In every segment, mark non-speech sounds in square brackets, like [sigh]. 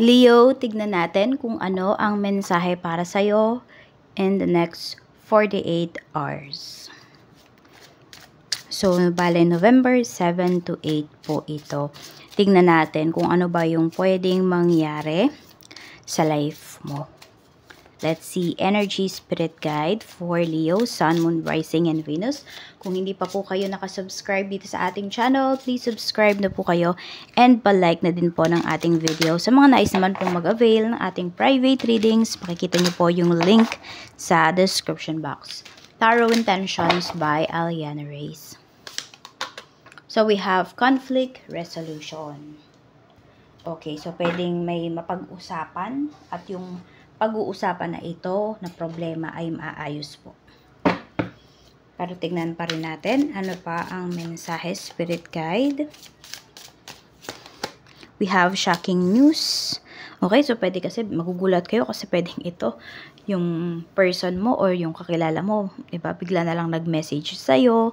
Leo, tignan natin kung ano ang mensahe para sa'yo in the next 48 hours. So, bale November 7 to 8 po ito. Tignan natin kung ano ba yung pwedeng mangyari sa life mo. Let's see Energy Spirit Guide for Leo, Sun, Moon, Rising, and Venus. Kung hindi pa po kayo nakasubscribe dito sa ating channel, please subscribe na po kayo and palike na din po ng ating video. Sa mga nais naman pong mag-avail ng ating private readings, makikita niyo po yung link sa description box. Tarot Intentions by Aliana Reyes. So, we have conflict resolution. Okay, so pwedeng may mapag-usapan at yung pag-uusapan na ito na problema ay maayos po. Pero tignan pa rin natin ano pa ang mensahe spirit guide. We have shocking news. Okay, so pwede kasi magugulat kayo kasi pwedeng ito yung person mo or yung kakilala mo, 'di diba? Bigla na lang nag-message sa iyo.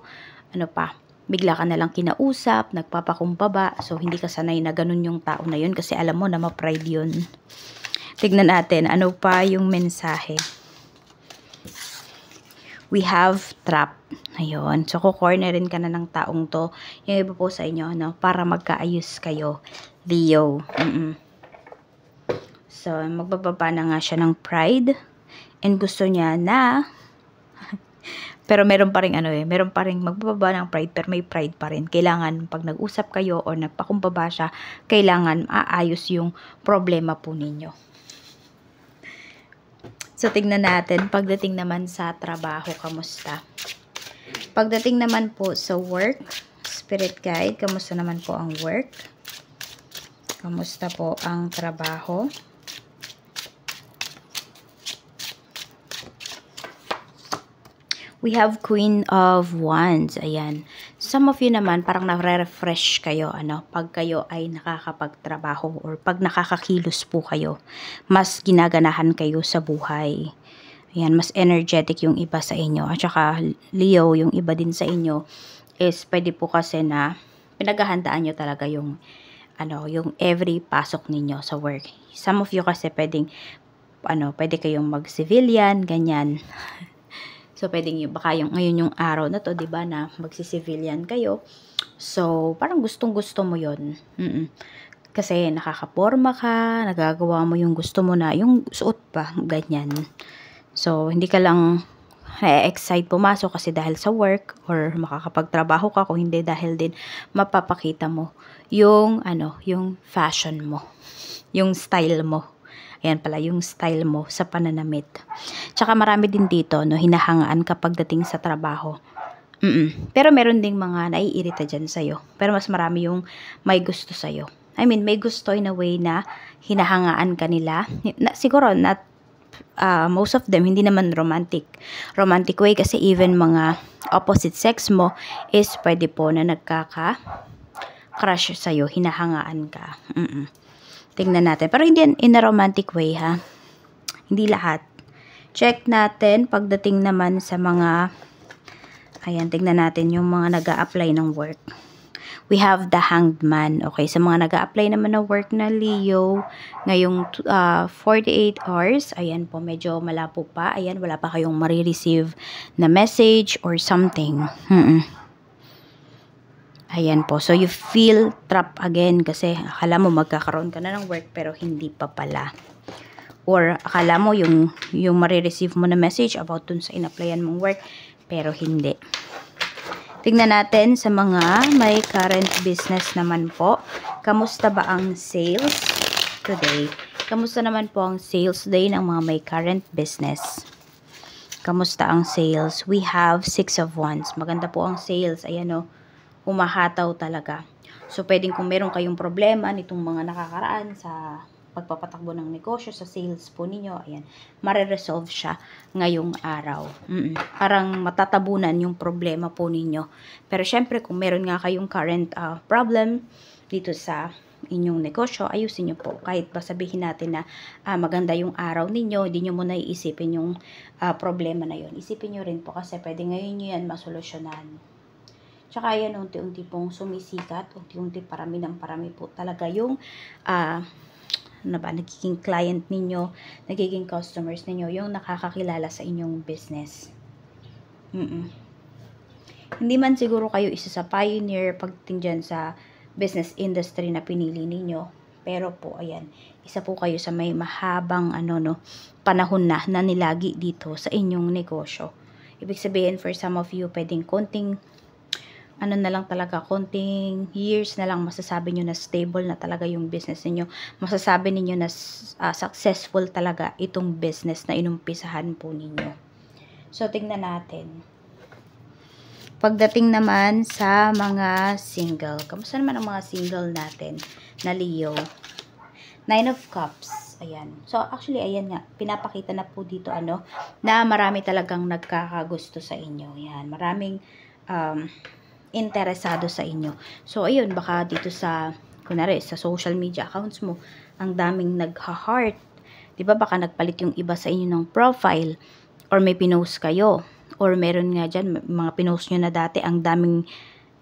Ano pa? Bigla ka na lang kinausap, nagpapakumbaba. So hindi ka sanay na ganun yung tao na yun kasi alam mo na ma-pride 'yon. Tignan natin ano pa yung mensahe. We have trap. Ayun. So, kukornerin ka na ng taong to. Yung iba po sa inyo, ano, para magkaayos kayo. Leo. Mm -mm. So, magbababa na nga siya ng pride. And gusto niya na [laughs] Pero meron pa rin ano eh, meron pa rin magbababa ng pride pero may pride pa rin. Kailangan pag nag-usap kayo o nagpakumbaba siya, kailangan maayos yung problema po ninyo. So, tingnan natin pagdating naman sa trabaho, kamusta? Pagdating naman po sa work, spirit guide, kamusta naman po ang work? Kamusta po ang trabaho? We have Queen of Wands. Ayan some of you naman parang nare-refresh kayo ano pag kayo ay nakakapagtrabaho or pag nakakakilos po kayo mas ginaganahan kayo sa buhay ayan mas energetic yung iba sa inyo at saka Leo yung iba din sa inyo is pwede po kasi na pinaghahandaan nyo talaga yung ano yung every pasok ninyo sa work some of you kasi pwedeng ano, pwede kayong mag-civilian, ganyan. [laughs] So, pwedeng yung, baka yung, ngayon yung araw na to, ba diba, na magsi-civilian kayo. So, parang gustong-gusto mo yun. Mm -mm. Kasi nakakaporma ka, nagagawa mo yung gusto mo na, yung suot pa, ganyan. So, hindi ka lang na-excite pumasok kasi dahil sa work or makakapagtrabaho ka kung hindi dahil din mapapakita mo yung ano, yung fashion mo, yung style mo. Ayan pala yung style mo sa pananamit. Tsaka marami din dito, no, hinahangaan kapag dating sa trabaho. Mm, -mm. Pero meron ding mga naiirita dyan sa'yo. Pero mas marami yung may gusto sa'yo. I mean, may gusto in a way na hinahangaan kanila. Na, siguro, not uh, most of them, hindi naman romantic. Romantic way kasi even mga opposite sex mo is pwede po na nagkaka crush sa'yo, hinahangaan ka. Mm-mm. Tingnan natin. Pero hindi in a romantic way ha. Hindi lahat. Check natin pagdating naman sa mga ayan, tingnan natin yung mga nag apply ng work. We have the hanged man. Okay, sa mga nag apply naman ng work na Leo ngayong uh, ah, 48 hours, ayan po, medyo malapo pa. Ayan, wala pa kayong marireceive na message or something. Hmm. -mm. Ayan po. So, you feel trapped again kasi akala mo magkakaroon ka na ng work pero hindi pa pala. Or akala mo yung, yung marireceive mo na message about dun sa inapplyan mong work pero hindi. Tignan natin sa mga may current business naman po. Kamusta ba ang sales today? Kamusta naman po ang sales day ng mga may current business? Kamusta ang sales? We have six of ones. Maganda po ang sales. Ayan o. Oh umahataw talaga. So, pwedeng kung meron kayong problema nitong mga nakakaraan sa pagpapatakbo ng negosyo, sa sales po ninyo, ayan, mare-resolve siya ngayong araw. Mm -mm. Parang matatabunan yung problema po ninyo. Pero, syempre, kung meron nga kayong current uh, problem dito sa inyong negosyo, ayusin nyo po. Kahit ba sabihin natin na uh, maganda yung araw ninyo, hindi nyo muna iisipin yung uh, problema na yon Isipin nyo rin po kasi pwede ngayon nyo yan masolusyonan. Tsaka yan, unti-unti pong sumisikat. Unti-unti parami ng parami po talaga yung uh, ah, na ano ba, nagiging client ninyo, nagiging customers ninyo, yung nakakakilala sa inyong business. Mm -mm. Hindi man siguro kayo isa sa pioneer pagdating dyan sa business industry na pinili ninyo. Pero po, ayan, isa po kayo sa may mahabang ano, no, panahon na na nilagi dito sa inyong negosyo. Ibig sabihin, for some of you, pwedeng konting ano na lang talaga, konting years na lang masasabi nyo na stable na talaga yung business niyo Masasabi niyo na uh, successful talaga itong business na inumpisahan po ninyo. So, tingnan natin. Pagdating naman sa mga single. Kamusta naman ang mga single natin na Leo? Nine of Cups. Ayan. So, actually, ayan nga. Pinapakita na po dito, ano, na marami talagang nagkakagusto sa inyo. Ayan. Maraming, um, interesado sa inyo. So, ayun, baka dito sa, kunwari, sa social media accounts mo, ang daming nagha-heart. ba diba, baka nagpalit yung iba sa inyo ng profile or may pinost kayo or meron nga dyan, mga pinost nyo na dati, ang daming,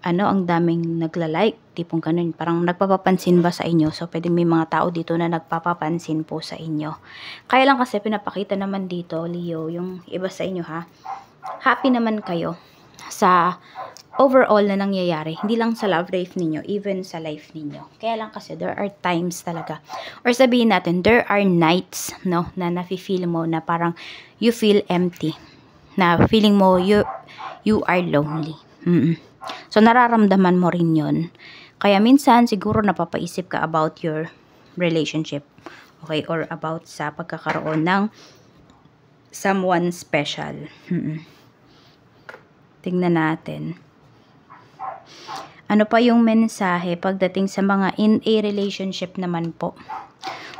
ano, ang daming nagla-like, tipong ganun. Parang nagpapapansin ba sa inyo? So, pwedeng may mga tao dito na nagpapapansin po sa inyo. Kaya lang kasi pinapakita naman dito, Leo, yung iba sa inyo ha, happy naman kayo sa overall na nangyayari. Hindi lang sa love life ninyo, even sa life ninyo. Kaya lang kasi there are times talaga. Or sabihin natin, there are nights no, na nafe-feel mo na parang you feel empty. Na feeling mo you, you are lonely. Mm -mm. So nararamdaman mo rin yon Kaya minsan siguro napapaisip ka about your relationship. Okay, or about sa pagkakaroon ng someone special. Mm -mm. Tingnan natin. Ano pa yung mensahe pagdating sa mga in a relationship naman po?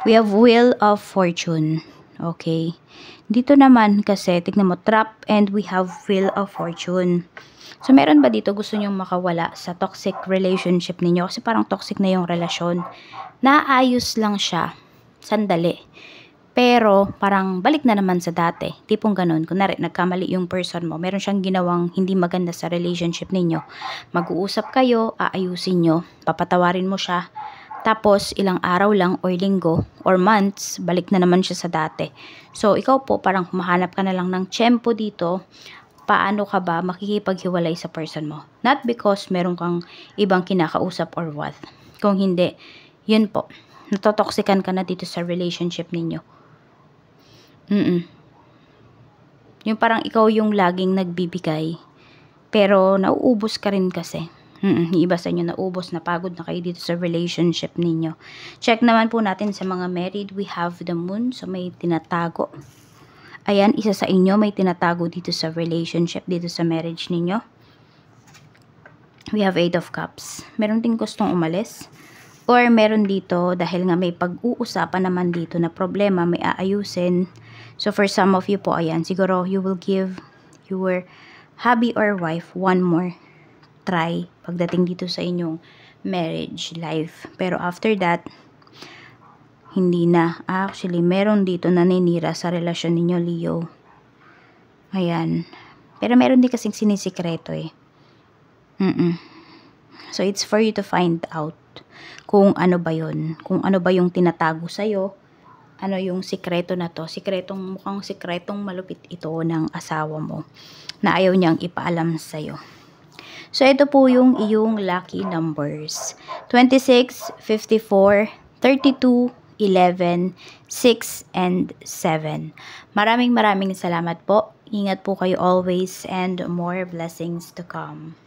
We have Wheel of Fortune. Okay. Dito naman kasi, tignan mo, trap and we have Wheel of Fortune. So, meron ba dito gusto nyong makawala sa toxic relationship ninyo? Kasi parang toxic na yung relasyon. Naayos lang siya. Sandali pero parang balik na naman sa dati. Tipong ganun, kunwari nagkamali yung person mo, meron siyang ginawang hindi maganda sa relationship ninyo. Mag-uusap kayo, aayusin nyo, papatawarin mo siya, tapos ilang araw lang or linggo or months, balik na naman siya sa dati. So ikaw po parang humahanap ka na lang ng tsempo dito, paano ka ba makikipaghiwalay sa person mo. Not because meron kang ibang kinakausap or what. Kung hindi, yun po, Natotoxican ka na dito sa relationship ninyo. Mm. Yung parang ikaw yung laging nagbibigay. Pero nauubos ka rin kasi. Mm, yung iba sa inyo naubos, napagod na kayo dito sa relationship ninyo. Check naman po natin sa mga married, we have the moon, so may tinatago. Ayan, isa sa inyo may tinatago dito sa relationship, dito sa marriage ninyo. We have eight of cups. Meron ding gustong umalis. Or meron dito dahil nga may pag-uusapan naman dito na problema may aayusin. So for some of you po ayan, siguro you will give your hubby or wife one more try pagdating dito sa inyong marriage life. Pero after that, hindi na. Actually, meron dito naninira sa relasyon ninyo, Leo. Ayan. Pero meron din kasing sinisikreto eh. Mm, mm So, it's for you to find out kung ano ba yon kung ano ba yung tinatago sa'yo, ano yung sikreto na to, sikretong mukhang sikretong malupit ito ng asawa mo na ayaw niyang ipaalam sa'yo. So, ito po yung iyong lucky numbers. 26, 54, 32, 11, 6, and 7. Maraming maraming salamat po. Ingat po kayo always and more blessings to come.